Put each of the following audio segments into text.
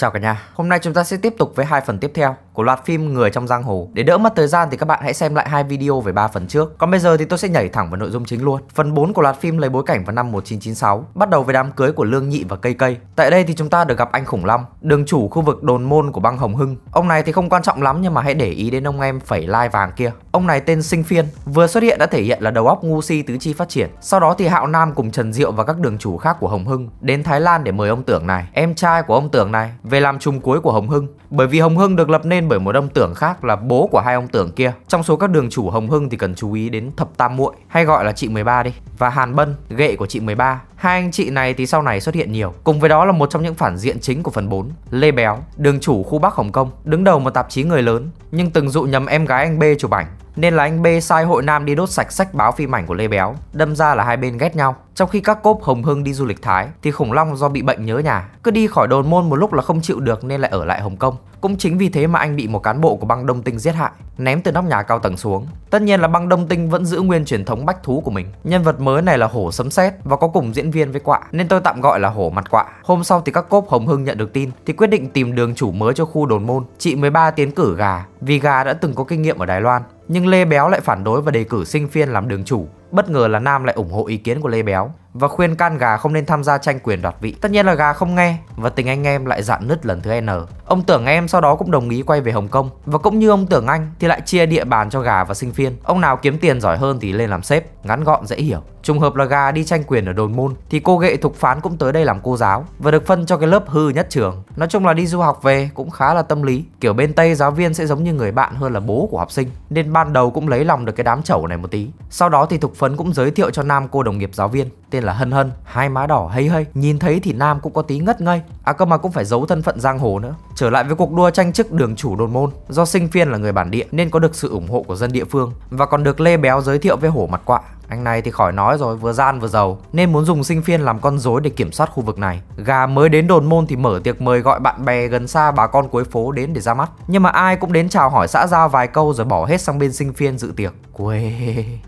Chào cả nhà, hôm nay chúng ta sẽ tiếp tục với hai phần tiếp theo của loạt phim Người trong giang hồ. Để đỡ mất thời gian thì các bạn hãy xem lại hai video về ba phần trước. Còn bây giờ thì tôi sẽ nhảy thẳng vào nội dung chính luôn. Phần 4 của loạt phim lấy bối cảnh vào năm 1996, bắt đầu với đám cưới của Lương Nhị và Cây Cây. Tại đây thì chúng ta được gặp anh Khủng Long, đường chủ khu vực đồn môn của băng Hồng Hưng. Ông này thì không quan trọng lắm nhưng mà hãy để ý đến ông em phẩy lai vàng kia. Ông này tên Sinh Phiên, vừa xuất hiện đã thể hiện là đầu óc ngu si tứ chi phát triển. Sau đó thì Hạo Nam cùng Trần Diệu và các đường chủ khác của Hồng Hưng đến Thái Lan để mời ông Tưởng này, em trai của ông Tưởng này về làm trùm cuối của Hồng Hưng. Bởi vì Hồng Hưng được lập nên bởi một ông Tưởng khác là bố của hai ông Tưởng kia. Trong số các đường chủ Hồng Hưng thì cần chú ý đến Thập Tam Muội hay gọi là chị 13 đi và Hàn Bân, ghệ của chị 13. Hai anh chị này thì sau này xuất hiện nhiều. Cùng với đó là một trong những phản diện chính của phần 4, Lê Béo, đường chủ khu Bắc Hồng Kông, đứng đầu một tạp chí người lớn nhưng từng dụ nhầm em gái anh B chụp ảnh nên là anh B sai hội nam đi đốt sạch sách báo phim ảnh của Lê Béo, đâm ra là hai bên ghét nhau. Trong khi các cốp Hồng Hưng đi du lịch Thái thì khủng long do bị bệnh nhớ nhà, cứ đi khỏi đồn môn một lúc là không chịu được nên lại ở lại Hồng Kông. Cũng chính vì thế mà anh bị một cán bộ của băng Đông Tinh giết hại, ném từ nóc nhà cao tầng xuống. Tất nhiên là băng Đông Tinh vẫn giữ nguyên truyền thống bách thú của mình. Nhân vật mới này là hổ sấm sét và có cùng diễn viên với quạ nên tôi tạm gọi là hổ mặt quạ. Hôm sau thì các cốp Hồng Hưng nhận được tin thì quyết định tìm đường chủ mới cho khu đồn môn. Chị 13 tiến cử gà vì gà đã từng có kinh nghiệm ở Đài Loan nhưng Lê Béo lại phản đối và đề cử Sinh Phiên làm đường chủ. Bất ngờ là Nam lại ủng hộ ý kiến của Lê Béo và khuyên can gà không nên tham gia tranh quyền đoạt vị. Tất nhiên là gà không nghe và tình anh em lại dạn nứt lần thứ N. Ông Tưởng Em sau đó cũng đồng ý quay về Hồng Kông và cũng như ông Tưởng Anh thì lại chia địa bàn cho gà và sinh viên. Ông nào kiếm tiền giỏi hơn thì lên làm sếp, ngắn gọn dễ hiểu. Trùng hợp là gà đi tranh quyền ở đồn môn thì cô ghệ thục phán cũng tới đây làm cô giáo và được phân cho cái lớp hư nhất trường. Nói chung là đi du học về cũng khá là tâm lý. Kiểu bên Tây giáo viên sẽ giống như người bạn hơn là bố của học sinh nên ban đầu cũng lấy lòng được cái đám chẩu này một tí. Sau đó thì thục Phấn cũng giới thiệu cho Nam cô đồng nghiệp giáo viên tên là Hân Hân, hai má đỏ hay hay, nhìn thấy thì Nam cũng có tí ngất ngây. À cơ mà cũng phải giấu thân phận giang hồ nữa. Trở lại với cuộc đua tranh chức đường chủ đồn môn, do sinh viên là người bản địa nên có được sự ủng hộ của dân địa phương và còn được Lê Béo giới thiệu với hổ mặt quạ anh này thì khỏi nói rồi, vừa gian vừa giàu, nên muốn dùng sinh phiên làm con rối để kiểm soát khu vực này. Gà mới đến đồn môn thì mở tiệc mời gọi bạn bè gần xa bà con cuối phố đến để ra mắt. Nhưng mà ai cũng đến chào hỏi xã giao vài câu rồi bỏ hết sang bên sinh phiên dự tiệc. Quê.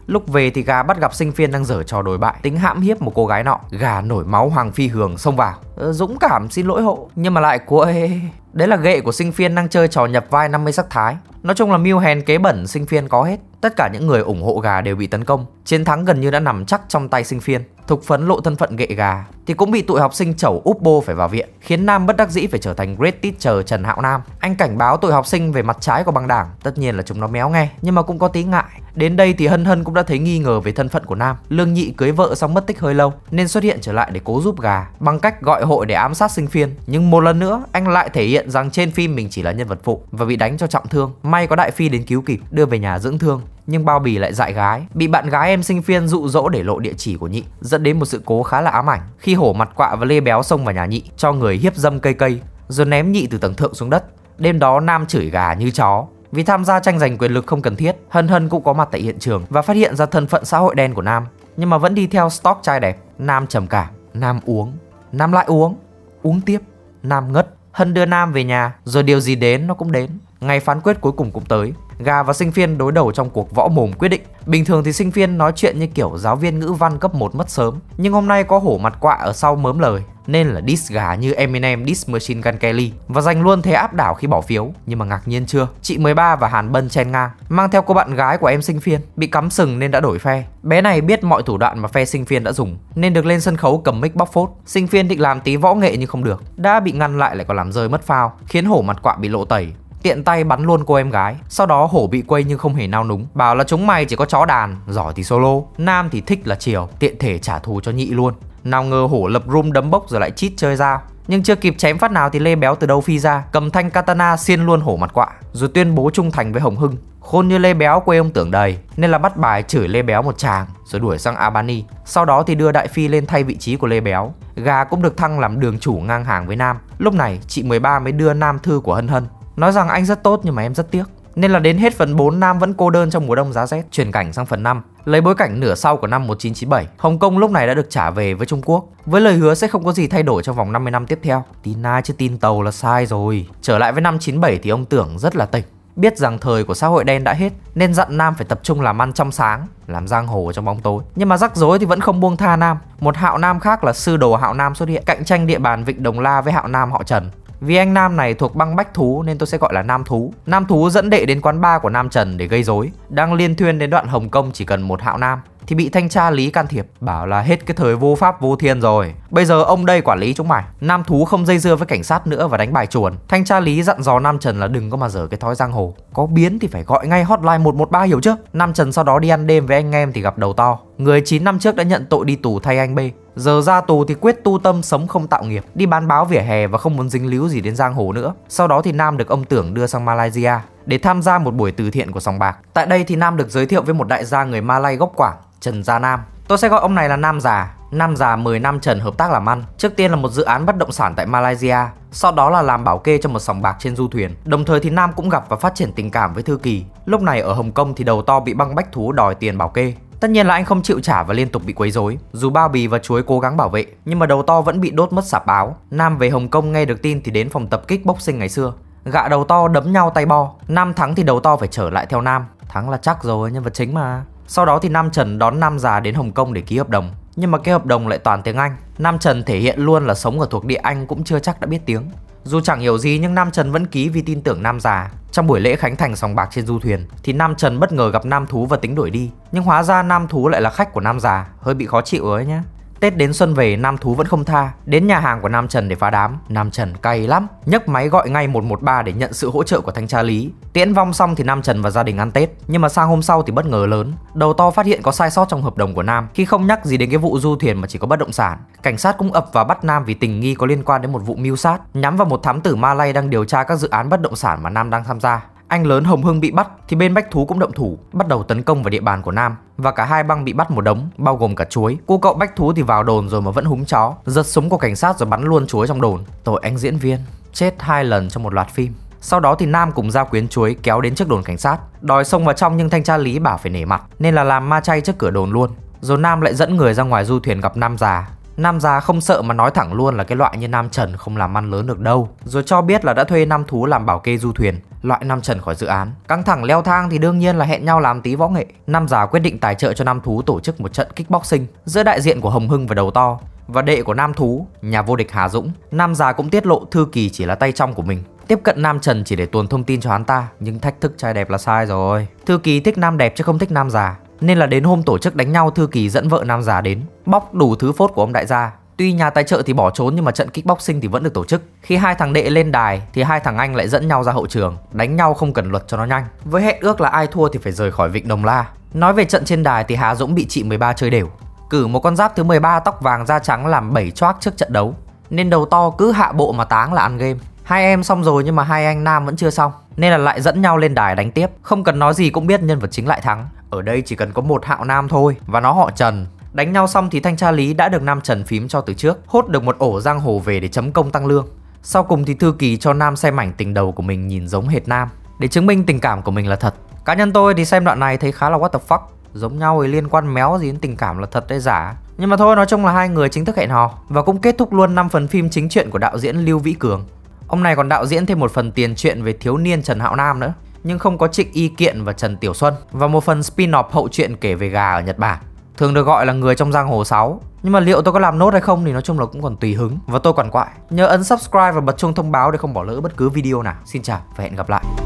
Lúc về thì gà bắt gặp sinh phiên đang dở trò đối bại, tính hãm hiếp một cô gái nọ. Gà nổi máu Hoàng Phi Hường xông vào. Ờ, dũng cảm xin lỗi hộ, nhưng mà lại quê. Đấy là ghệ của sinh phiên đang chơi trò nhập vai 50 sắc thái. Nói chung là mưu hèn kế bẩn sinh phiên có hết. Tất cả những người ủng hộ gà đều bị tấn công, chiến thắng gần như đã nằm chắc trong tay sinh phiên. Thục phấn lộ thân phận gệ gà thì cũng bị tụi học sinh chẩu úp bô phải vào viện, khiến Nam bất đắc dĩ phải trở thành Great Teacher Trần Hạo Nam. Anh cảnh báo tụi học sinh về mặt trái của băng đảng, tất nhiên là chúng nó méo nghe, nhưng mà cũng có tí ngại. Đến đây thì Hân Hân cũng đã thấy nghi ngờ về thân phận của Nam. Lương Nhị cưới vợ xong mất tích hơi lâu nên xuất hiện trở lại để cố giúp gà bằng cách gọi hội để ám sát sinh phiên. Nhưng một lần nữa, anh lại thể hiện rằng trên phim mình chỉ là nhân vật phụ và bị đánh cho trọng thương. May có Đại Phi đến cứu kịp, đưa về nhà dưỡng thương nhưng bao bì lại dại gái, bị bạn gái em sinh viên dụ dỗ để lộ địa chỉ của nhị, dẫn đến một sự cố khá là ám ảnh khi hổ mặt quạ và lê béo xông vào nhà nhị cho người hiếp dâm cây cây, rồi ném nhị từ tầng thượng xuống đất. Đêm đó Nam chửi gà như chó, vì tham gia tranh giành quyền lực không cần thiết, Hân Hân cũng có mặt tại hiện trường và phát hiện ra thân phận xã hội đen của Nam, nhưng mà vẫn đi theo stock trai đẹp. Nam trầm cả Nam uống, Nam lại uống, uống tiếp, Nam ngất. Hân đưa Nam về nhà, rồi điều gì đến nó cũng đến. Ngày phán quyết cuối cùng cũng tới. Gà và sinh viên đối đầu trong cuộc võ mồm quyết định. Bình thường thì sinh viên nói chuyện như kiểu giáo viên ngữ văn cấp 1 mất sớm, nhưng hôm nay có hổ mặt quạ ở sau mớm lời nên là diss gà như Eminem diss Machine Gun Kelly và giành luôn thế áp đảo khi bỏ phiếu. Nhưng mà ngạc nhiên chưa, chị 13 và Hàn Bân chen ngang, mang theo cô bạn gái của em sinh viên bị cắm sừng nên đã đổi phe. Bé này biết mọi thủ đoạn mà phe sinh viên đã dùng, nên được lên sân khấu cầm mic bóc phốt. Sinh viên định làm tí võ nghệ nhưng không được, đã bị ngăn lại lại còn làm rơi mất phao, khiến hổ mặt quạ bị lộ tẩy tiện tay bắn luôn cô em gái. Sau đó hổ bị quay nhưng không hề nao núng, bảo là chúng mày chỉ có chó đàn, giỏi thì solo, nam thì thích là chiều, tiện thể trả thù cho nhị luôn. Nào ngờ hổ lập room đấm bốc rồi lại chít chơi dao. Nhưng chưa kịp chém phát nào thì Lê Béo từ đâu phi ra, cầm thanh katana xiên luôn hổ mặt quạ, rồi tuyên bố trung thành với Hồng Hưng. Khôn như Lê Béo quê ông tưởng đầy, nên là bắt bài chửi Lê Béo một tràng, rồi đuổi sang Abani. Sau đó thì đưa Đại Phi lên thay vị trí của Lê Béo. Gà cũng được thăng làm đường chủ ngang hàng với Nam. Lúc này, chị 13 mới đưa Nam thư của Hân Hân Nói rằng anh rất tốt nhưng mà em rất tiếc. Nên là đến hết phần 4 Nam vẫn cô đơn trong mùa đông giá rét Chuyển cảnh sang phần 5 Lấy bối cảnh nửa sau của năm 1997 Hồng Kông lúc này đã được trả về với Trung Quốc Với lời hứa sẽ không có gì thay đổi trong vòng 50 năm tiếp theo Tin ai chứ tin tàu là sai rồi Trở lại với năm 97 thì ông Tưởng rất là tỉnh Biết rằng thời của xã hội đen đã hết Nên dặn Nam phải tập trung làm ăn trong sáng Làm giang hồ trong bóng tối Nhưng mà rắc rối thì vẫn không buông tha Nam Một hạo Nam khác là sư đồ hạo Nam xuất hiện Cạnh tranh địa bàn Vịnh Đồng La với hạo Nam họ Trần vì anh Nam này thuộc băng bách thú nên tôi sẽ gọi là Nam Thú. Nam Thú dẫn đệ đến quán bar của Nam Trần để gây rối, đang liên thuyên đến đoạn Hồng Kông chỉ cần một hạo nam thì bị thanh tra lý can thiệp bảo là hết cái thời vô pháp vô thiên rồi bây giờ ông đây quản lý chúng mày nam thú không dây dưa với cảnh sát nữa và đánh bài chuồn thanh tra lý dặn dò nam trần là đừng có mà dở cái thói giang hồ có biến thì phải gọi ngay hotline 113 hiểu chưa? nam trần sau đó đi ăn đêm với anh em thì gặp đầu to người 9 năm trước đã nhận tội đi tù thay anh b Giờ ra tù thì quyết tu tâm sống không tạo nghiệp, đi bán báo vỉa hè và không muốn dính líu gì đến giang hồ nữa. Sau đó thì Nam được ông Tưởng đưa sang Malaysia để tham gia một buổi từ thiện của sòng bạc. Tại đây thì Nam được giới thiệu với một đại gia người Malay gốc Quảng, Trần Gia Nam. Tôi sẽ gọi ông này là Nam già. Nam già 10 năm Trần hợp tác làm ăn. Trước tiên là một dự án bất động sản tại Malaysia, sau đó là làm bảo kê cho một sòng bạc trên du thuyền. Đồng thời thì Nam cũng gặp và phát triển tình cảm với Thư Kỳ. Lúc này ở Hồng Kông thì đầu to bị băng bách thú đòi tiền bảo kê. Tất nhiên là anh không chịu trả và liên tục bị quấy rối. Dù bao bì và chuối cố gắng bảo vệ, nhưng mà đầu to vẫn bị đốt mất sạp báo Nam về Hồng Kông nghe được tin thì đến phòng tập kích boxing ngày xưa. Gạ đầu to đấm nhau tay bo, Nam thắng thì đầu to phải trở lại theo Nam. Thắng là chắc rồi, nhân vật chính mà. Sau đó thì Nam Trần đón Nam già đến Hồng Kông để ký hợp đồng. Nhưng mà cái hợp đồng lại toàn tiếng Anh Nam Trần thể hiện luôn là sống ở thuộc địa Anh cũng chưa chắc đã biết tiếng dù chẳng hiểu gì nhưng Nam Trần vẫn ký vì tin tưởng Nam già. Trong buổi lễ khánh thành sòng bạc trên du thuyền thì Nam Trần bất ngờ gặp Nam Thú và tính đổi đi. Nhưng hóa ra Nam Thú lại là khách của Nam già, hơi bị khó chịu ấy nhé. Tết đến xuân về Nam Thú vẫn không tha, đến nhà hàng của Nam Trần để phá đám. Nam Trần cay lắm, nhấc máy gọi ngay 113 để nhận sự hỗ trợ của thanh tra lý. Tiễn vong xong thì Nam Trần và gia đình ăn Tết, nhưng mà sang hôm sau thì bất ngờ lớn. Đầu to phát hiện có sai sót trong hợp đồng của Nam khi không nhắc gì đến cái vụ du thuyền mà chỉ có bất động sản. Cảnh sát cũng ập và bắt Nam vì tình nghi có liên quan đến một vụ mưu sát, nhắm vào một thám tử Malay đang điều tra các dự án bất động sản mà Nam đang tham gia anh lớn Hồng Hưng bị bắt thì bên Bách Thú cũng động thủ, bắt đầu tấn công vào địa bàn của Nam và cả hai băng bị bắt một đống, bao gồm cả chuối. Cô cậu Bách Thú thì vào đồn rồi mà vẫn húng chó, giật súng của cảnh sát rồi bắn luôn chuối trong đồn. Tội anh diễn viên, chết hai lần trong một loạt phim. Sau đó thì Nam cùng Giao Quyến chuối kéo đến trước đồn cảnh sát, đòi xông vào trong nhưng thanh tra Lý bảo phải nể mặt nên là làm ma chay trước cửa đồn luôn. Rồi Nam lại dẫn người ra ngoài du thuyền gặp Nam già Nam giá không sợ mà nói thẳng luôn là cái loại như Nam Trần không làm ăn lớn được đâu. Rồi cho biết là đã thuê Nam Thú làm bảo kê du thuyền, loại Nam Trần khỏi dự án. Căng thẳng leo thang thì đương nhiên là hẹn nhau làm tí võ nghệ. Nam giá quyết định tài trợ cho Nam Thú tổ chức một trận kickboxing giữa đại diện của Hồng Hưng và Đầu To và đệ của Nam Thú, nhà vô địch Hà Dũng. Nam già cũng tiết lộ Thư Kỳ chỉ là tay trong của mình. Tiếp cận Nam Trần chỉ để tuồn thông tin cho hắn ta, nhưng thách thức trai đẹp là sai rồi. Thư Kỳ thích nam đẹp chứ không thích nam già. Nên là đến hôm tổ chức đánh nhau thư kỳ dẫn vợ nam già đến, bóc đủ thứ phốt của ông đại gia. Tuy nhà tài trợ thì bỏ trốn nhưng mà trận kickboxing thì vẫn được tổ chức. Khi hai thằng đệ lên đài thì hai thằng anh lại dẫn nhau ra hậu trường, đánh nhau không cần luật cho nó nhanh. Với hẹn ước là ai thua thì phải rời khỏi vịnh Đồng La. Nói về trận trên đài thì Hà Dũng bị chị 13 chơi đều, cử một con giáp thứ 13 tóc vàng da trắng làm bảy choác trước trận đấu. Nên đầu to cứ hạ bộ mà táng là ăn game. Hai em xong rồi nhưng mà hai anh nam vẫn chưa xong nên là lại dẫn nhau lên đài đánh tiếp. Không cần nói gì cũng biết nhân vật chính lại thắng. Ở đây chỉ cần có một hạo nam thôi và nó họ Trần. Đánh nhau xong thì thanh tra lý đã được Nam Trần phím cho từ trước, hốt được một ổ giang hồ về để chấm công tăng lương. Sau cùng thì Thư Kỳ cho Nam xem ảnh tình đầu của mình nhìn giống hệt Nam để chứng minh tình cảm của mình là thật. Cá nhân tôi thì xem đoạn này thấy khá là what the fuck, giống nhau thì liên quan méo gì đến tình cảm là thật hay giả. Nhưng mà thôi nói chung là hai người chính thức hẹn hò và cũng kết thúc luôn 5 phần phim chính truyện của đạo diễn Lưu Vĩ Cường. Ông này còn đạo diễn thêm một phần tiền truyện về thiếu niên Trần Hạo Nam nữa, nhưng không có Trịnh Y Kiện và Trần Tiểu Xuân và một phần spin-off hậu truyện kể về gà ở Nhật Bản. Thường được gọi là người trong giang hồ 6 Nhưng mà liệu tôi có làm nốt hay không thì nói chung là cũng còn tùy hứng Và tôi còn quại Nhớ ấn subscribe và bật chuông thông báo để không bỏ lỡ bất cứ video nào Xin chào và hẹn gặp lại